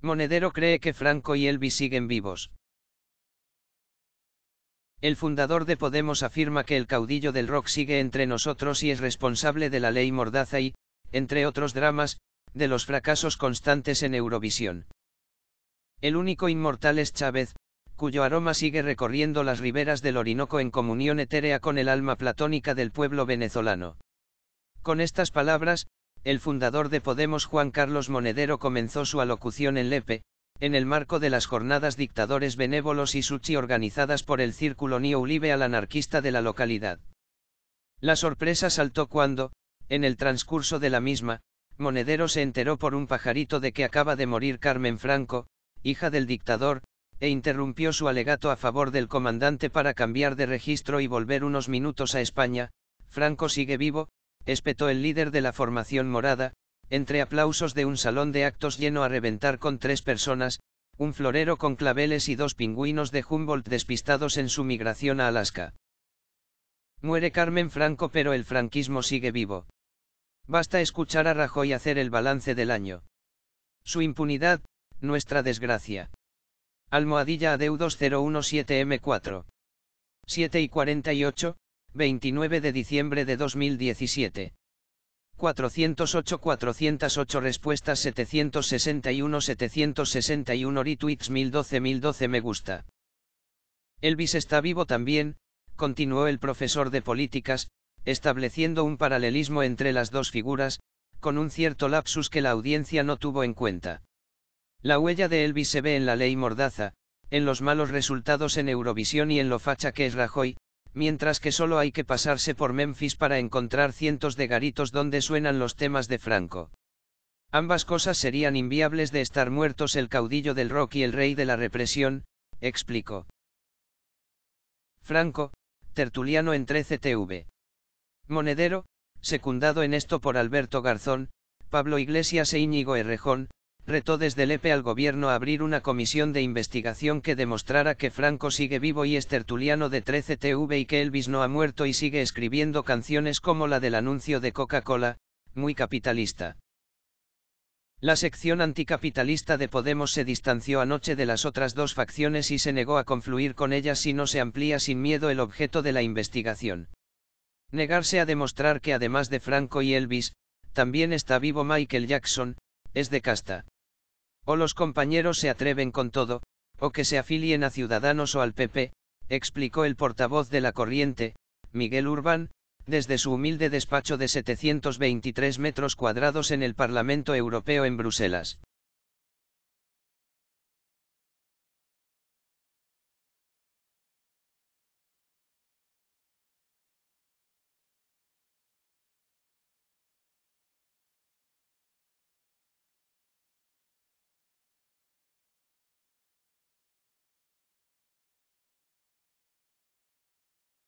Monedero cree que Franco y Elvis siguen vivos. El fundador de Podemos afirma que el caudillo del rock sigue entre nosotros y es responsable de la ley Mordaza y, entre otros dramas, de los fracasos constantes en Eurovisión. El único inmortal es Chávez, cuyo aroma sigue recorriendo las riberas del Orinoco en comunión etérea con el alma platónica del pueblo venezolano. Con estas palabras, el fundador de Podemos Juan Carlos Monedero comenzó su alocución en Lepe, en el marco de las jornadas Dictadores Benévolos y Suchi organizadas por el Círculo Nio al anarquista de la localidad. La sorpresa saltó cuando, en el transcurso de la misma, Monedero se enteró por un pajarito de que acaba de morir Carmen Franco, hija del dictador, e interrumpió su alegato a favor del comandante para cambiar de registro y volver unos minutos a España, Franco sigue vivo, espetó el líder de la formación morada, entre aplausos de un salón de actos lleno a reventar con tres personas, un florero con claveles y dos pingüinos de Humboldt despistados en su migración a Alaska. Muere Carmen Franco pero el franquismo sigue vivo. Basta escuchar a Rajoy hacer el balance del año. Su impunidad, nuestra desgracia. Almohadilla adeudos 017M4. 7 y 48, 29 de diciembre de 2017. 408 408 respuestas 761 761 retweets 1012 1012 me gusta. Elvis está vivo también, continuó el profesor de políticas, estableciendo un paralelismo entre las dos figuras, con un cierto lapsus que la audiencia no tuvo en cuenta. La huella de Elvis se ve en la ley Mordaza, en los malos resultados en Eurovisión y en lo facha que es Rajoy, mientras que solo hay que pasarse por Memphis para encontrar cientos de garitos donde suenan los temas de Franco. Ambas cosas serían inviables de estar muertos el caudillo del rock y el rey de la represión, explicó. Franco, tertuliano en 13TV. Monedero, secundado en esto por Alberto Garzón, Pablo Iglesias e Íñigo Errejón, retó desde Lepe al gobierno a abrir una comisión de investigación que demostrara que Franco sigue vivo y es tertuliano de 13 TV y que Elvis no ha muerto y sigue escribiendo canciones como la del anuncio de Coca-Cola, muy capitalista. La sección anticapitalista de Podemos se distanció anoche de las otras dos facciones y se negó a confluir con ellas si no se amplía sin miedo el objeto de la investigación. Negarse a demostrar que además de Franco y Elvis, también está vivo Michael Jackson, es de casta. O los compañeros se atreven con todo, o que se afilien a Ciudadanos o al PP, explicó el portavoz de la corriente, Miguel Urbán, desde su humilde despacho de 723 metros cuadrados en el Parlamento Europeo en Bruselas.